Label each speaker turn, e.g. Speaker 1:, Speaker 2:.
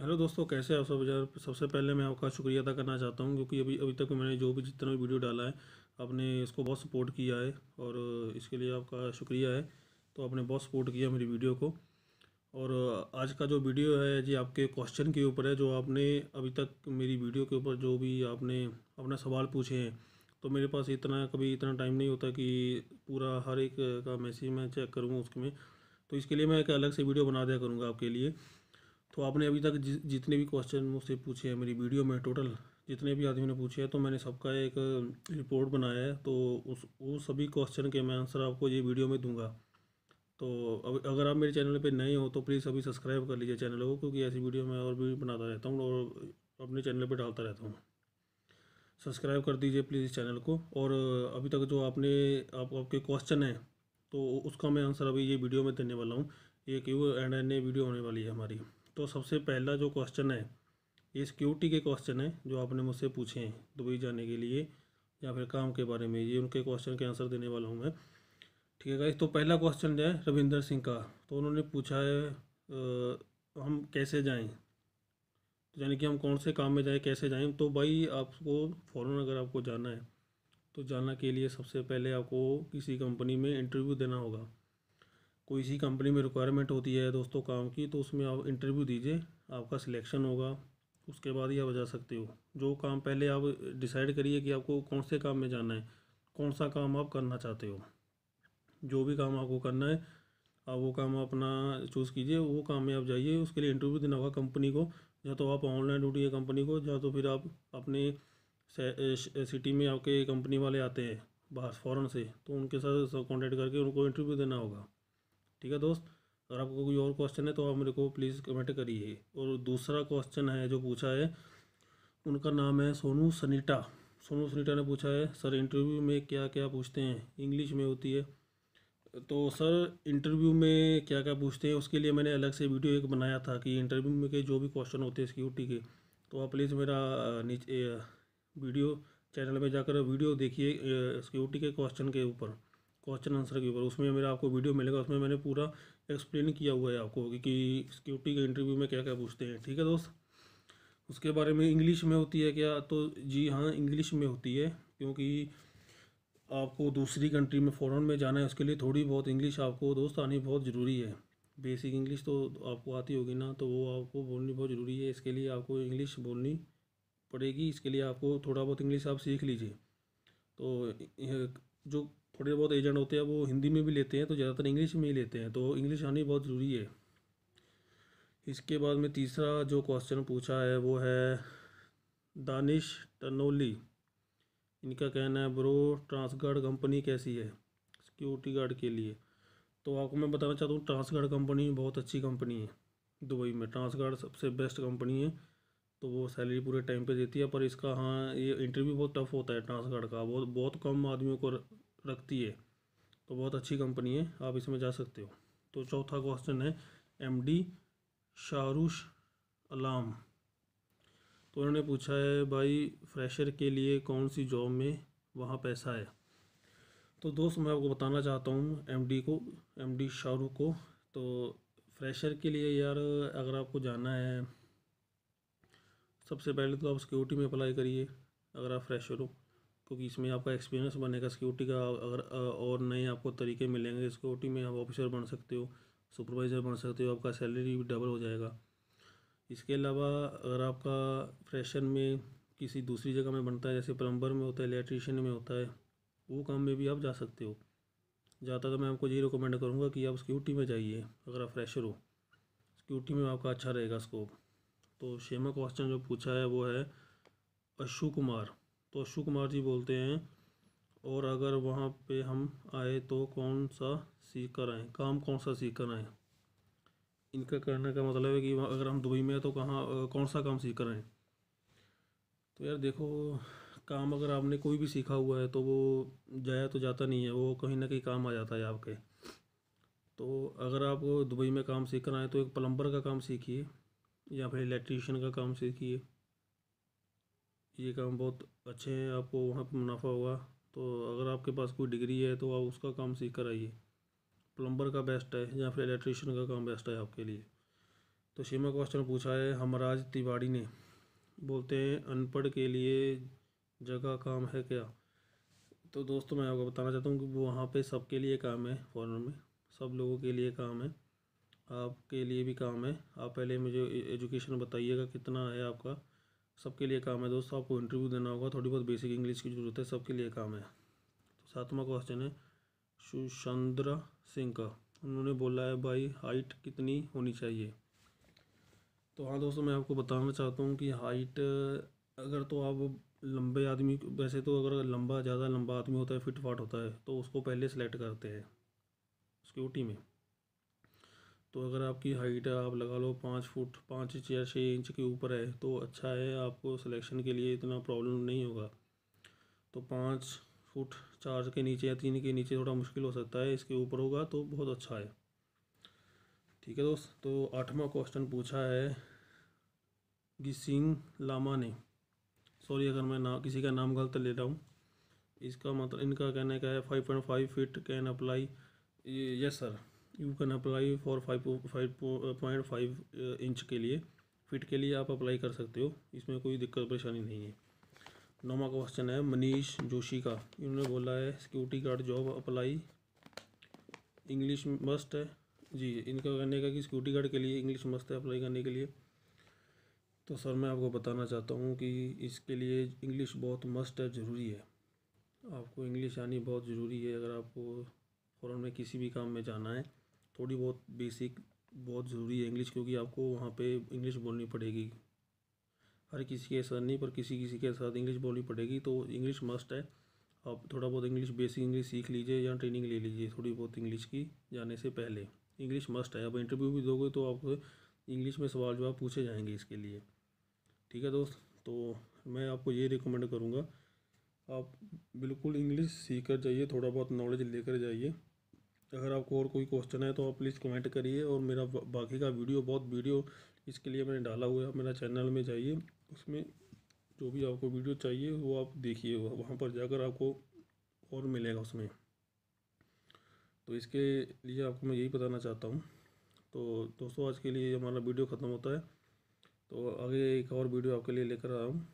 Speaker 1: hello दोस्तों कैसे आप सब यार सबसे पहले मैं आपका शुक्रिया अदा करना चाहता हूँ क्योंकि अभी अभी तक मैंने जो भी जितना भी वीडियो डाला है आपने इसको बहुत सपोर्ट किया है और इसके लिए आपका शुक्रिया है तो आपने बहुत सपोर्ट किया मेरी वीडियो को और आज का जो वीडियो है जी आपके क्वेश्चन के ऊपर है जो आपने अभी तक मेरी वीडियो के ऊपर जो भी आपने अपना सवाल पूछे हैं तो मेरे पास इतना कभी इतना टाइम नहीं होता कि पूरा हर एक का मैसेज मैं चेक करूँगा उसमें तो इसके लिए मैं एक अलग से वीडियो बना दिया करूँगा आपके लिए तो आपने अभी तक जितने भी क्वेश्चन मुझसे पूछे हैं मेरी वीडियो में टोटल जितने भी आदमी ने पूछे हैं तो मैंने सबका एक रिपोर्ट बनाया है तो उस वो सभी क्वेश्चन के मैं आंसर आपको ये वीडियो में दूंगा तो अब अगर आप मेरे चैनल पे नए हो तो प्लीज़ अभी सब्सक्राइब कर लीजिए चैनल को क्योंकि ऐसी वीडियो मैं और भी बनाता रहता हूँ और अपने चैनल पर डालता रहता हूँ सब्सक्राइब कर दीजिए प्लीज़ चैनल को और अभी तक जो आपने आप आपके क्वेश्चन हैं तो उसका मैं आंसर अभी ये वीडियो में देने वाला हूँ ये क्यों एंड एन ए वीडियो होने वाली है हमारी तो सबसे पहला जो क्वेश्चन है ये सिक्योरिटी के क्वेश्चन है जो आपने मुझसे पूछे हैं दुबई जाने के लिए या फिर काम के बारे में ये उनके क्वेश्चन के आंसर देने वाला हूँ मैं ठीक है गाइस तो पहला क्वेश्चन जो है रविंदर सिंह का तो उन्होंने पूछा है आ, हम कैसे जाएँ तो यानी कि हम कौन से काम में जाएँ कैसे जाएँ तो भाई आपको फ़ौरन अगर आपको जाना है तो जाना के लिए सबसे पहले आपको किसी कंपनी में इंटरव्यू देना होगा कोई सी कंपनी में रिक्वायरमेंट होती है दोस्तों काम की तो उसमें आप इंटरव्यू दीजिए आपका सिलेक्शन होगा उसके बाद ही आप जा सकते हो जो काम पहले आप डिसाइड करिए कि आपको कौन से काम में जाना है कौन सा काम आप करना चाहते हो जो भी काम आपको करना है आप वो काम अपना चूज़ कीजिए वो काम में आप जाइए उसके लिए इंटरव्यू देना होगा कंपनी को या तो आप ऑनलाइन ढूंढिए कंपनी को या तो फिर आप अपने सिटी में आपके कंपनी वाले आते हैं बाहर फ़ौरन से तो उनके साथ कॉन्टेक्ट करके उनको इंटरव्यू देना होगा ठीक है दोस्त अगर आपको कोई और क्वेश्चन है तो आप मेरे को प्लीज़ कमेंट करिए और दूसरा क्वेश्चन है जो पूछा है उनका नाम है सोनू सनीटा सोनू सनीटा ने पूछा है सर इंटरव्यू में क्या क्या पूछते हैं इंग्लिश में होती है तो सर इंटरव्यू में क्या क्या पूछते हैं उसके लिए मैंने अलग से वीडियो एक बनाया था कि इंटरव्यू में के जो भी क्वेश्चन होते हैं सिक्योरिटी के तो आप प्लीज़ मेरा नीचे वीडियो चैनल में जाकर वीडियो देखिए सिक्योरिटी के क्वेश्चन के ऊपर क्वेश्चन आंसर के ऊपर उसमें मेरा आपको वीडियो मिलेगा उसमें मैंने पूरा एक्सप्लेन किया हुआ है आपको कि, सिक्योरिटी के इंटरव्यू में क्या क्या पूछते हैं ठीक है दोस्त उसके बारे में इंग्लिश में होती है क्या तो जी हाँ इंग्लिश में होती है क्योंकि आपको दूसरी कंट्री में फ़ौरन में जाना है उसके लिए थोड़ी बहुत इंग्लिश आपको दोस्त आनी बहुत ज़रूरी है बेसिक इंग्लिश तो आपको आती होगी ना तो वो आपको बोलनी बहुत ज़रूरी है इसके लिए आपको इंग्लिश बोलनी पड़ेगी इसके लिए आपको थोड़ा बहुत इंग्लिश आप सीख लीजिए तो जो थोड़े बहुत एजेंट होते हैं वो हिंदी में भी लेते हैं तो ज़्यादातर इंग्लिश में ही लेते हैं तो इंग्लिश आनी बहुत ज़रूरी है इसके बाद में तीसरा जो क्वेश्चन पूछा है वो है दानिश टनोली इनका कहना है ब्रो ट्रांसगार्ड कंपनी कैसी है सिक्योरिटी गार्ड के लिए तो आपको मैं बताना चाहता हूँ ट्रांसगार्ड कंपनी बहुत अच्छी कंपनी है दुबई में ट्रांसगार्ड सबसे बेस्ट कंपनी है तो वो सैलरी पूरे टाइम पे देती है पर इसका हाँ ये इंटरव्यू बहुत टफ होता है ट्रांसगार्ड का बहुत बहुत कम आदमियों को रखती है तो बहुत अच्छी कंपनी है आप इसमें जा सकते हो तो चौथा क्वेश्चन है एम डी शाहरुश अलाम तो उन्होंने पूछा है भाई फ्रेशर के लिए कौन सी जॉब में वहाँ पैसा है तो दोस्त मैं आपको बताना चाहता हूँ एमडी को एमडी शाहरुख को तो फ्रेशर के लिए यार अगर आपको जाना है सबसे पहले तो आप सिक्योरिटी में अप्लाई करिए अगर आप फ्रेशर हो क्योंकि तो इसमें आपका एक्सपीरियंस बनेगा सिक्योरिटी का अगर और नए आपको तरीके मिलेंगे सिक्योरिटी में आप ऑफिसर बन सकते हो सुपरवाइज़र बन सकते हो आपका सैलरी भी डबल हो जाएगा इसके अलावा अगर आपका फ्रेशर में किसी दूसरी जगह में बनता है जैसे प्लम्बर में होता है इलेक्ट्रीशियन में होता है वो काम में भी आप जा सकते हो जाता तो मैं आपको यही रिकमेंड करूँगा कि आप सिक्योरिटी में जाइए अगर आप फ्रेशर हो सिक्योरिटी में आपका अच्छा रहेगा स्कोप तो शेमा क्वेश्चन जो पूछा है वो है अशु कुमार तो अशु कुमार जी बोलते हैं और अगर वहाँ पे हम आए तो कौन सा सीख कर आएँ काम कौन सा सीख कर आएँ इनका कहने का मतलब है कि अगर हम दुबई में हैं तो कहाँ कौन सा काम सीख कर आएँ तो यार देखो काम अगर आपने कोई भी सीखा हुआ है तो वो जाया तो जाता नहीं है वो कहीं ना कहीं काम आ जाता है आपके तो अगर आप दुबई में काम सीख कर आएँ तो एक प्लम्बर का काम सीखिए या फिर इलेक्ट्रीशियन का काम सीखिए ये काम बहुत अच्छे हैं आपको वहाँ पर मुनाफा होगा तो अगर आपके पास कोई डिग्री है तो आप उसका काम सीख कर आइए प्लम्बर का बेस्ट है या फिर इलेक्ट्रिशियन का काम बेस्ट है आपके लिए तो सीमा क्वेश्चन पूछा है हमराज तिवाड़ी ने बोलते हैं अनपढ़ के लिए जगह काम है क्या तो दोस्तों मैं आपको बताना चाहता हूँ कि वहाँ पे सबके लिए काम है फॉरन में सब लोगों के लिए काम है आपके लिए भी काम है आप पहले मुझे एजुकेशन बताइएगा कितना है आपका सबके लिए काम है दोस्तों आपको इंटरव्यू देना होगा थोड़ी बहुत बेसिक इंग्लिश की जरूरत है सबके लिए काम है तो सातवां क्वेश्चन है सुशंद्र सिंह का उन्होंने बोला है भाई हाइट कितनी होनी चाहिए तो हाँ दोस्तों मैं आपको बताना चाहता हूँ कि हाइट अगर तो आप लंबे आदमी वैसे तो अगर लंबा ज़्यादा लंबा आदमी होता है फिट फाट होता है तो उसको पहले सेलेक्ट करते हैं सिक्योरिटी में तो अगर आपकी हाइट आप लगा लो पाँच फुट पाँच इंच या छः इंच के ऊपर है तो अच्छा है आपको सिलेक्शन के लिए इतना प्रॉब्लम नहीं होगा तो पाँच फुट चार के नीचे या तीन के नीचे थोड़ा मुश्किल हो सकता है इसके ऊपर होगा तो बहुत अच्छा है ठीक है दोस्त तो आठवां क्वेश्चन पूछा है गिसिंग लामा ने सॉरी अगर मैं ना किसी का नाम गलत ले रहा हूँ इसका मतलब इनका कहने का है five point five feet can apply yes sir you can apply for five five point five inch के लिए फिट के लिए आप अप्लाई कर सकते हो इसमें कोई दिक्कत परेशानी नहीं है नौवा क्वेश्चन है मनीष जोशी का इन्होंने बोला है security guard job apply English must है जी इनका कहने का कि सिक्योरिटी गार्ड के लिए इंग्लिश मस्त है अप्लाई करने के लिए तो सर मैं आपको बताना चाहता हूँ कि इसके लिए इंग्लिश बहुत मस्ट है ज़रूरी है आपको इंग्लिश आनी बहुत ज़रूरी है अगर आपको फ़ौर में किसी भी काम में जाना है थोड़ी बहुत बेसिक बहुत ज़रूरी है इंग्लिश क्योंकि आपको वहाँ पे इंग्लिश बोलनी पड़ेगी हर किसी के साथ नहीं पर किसी किसी के साथ इंग्लिश बोलनी पड़ेगी तो इंग्लिश मस्ट है आप थोड़ा बहुत इंग्लिश बेसिक इंग्लिश सीख लीजिए या ट्रेनिंग ले लीजिए थोड़ी बहुत इंग्लिश की जाने से पहले इंग्लिश मस्ट है आप इंटरव्यू भी दोगे तो आपको इंग्लिश में सवाल जवाब पूछे जाएंगे इसके लिए ठीक है दोस्त तो मैं आपको ये रिकमेंड करूँगा आप बिल्कुल इंग्लिश सीख कर जाइए थोड़ा बहुत नॉलेज लेकर जाइए तो अगर आपको और कोई क्वेश्चन है तो आप प्लीज़ कमेंट करिए और मेरा बाकी का वीडियो बहुत वीडियो इसके लिए मैंने डाला हुआ है मेरा चैनल में जाइए उसमें जो भी आपको वीडियो चाहिए वो आप देखिए वहाँ पर जाकर आपको और मिलेगा उसमें तो इसके लिए आपको मैं यही बताना चाहता हूँ तो दोस्तों आज के लिए हमारा वीडियो ख़त्म होता है तो आगे एक और वीडियो आपके लिए लेकर आया हूँ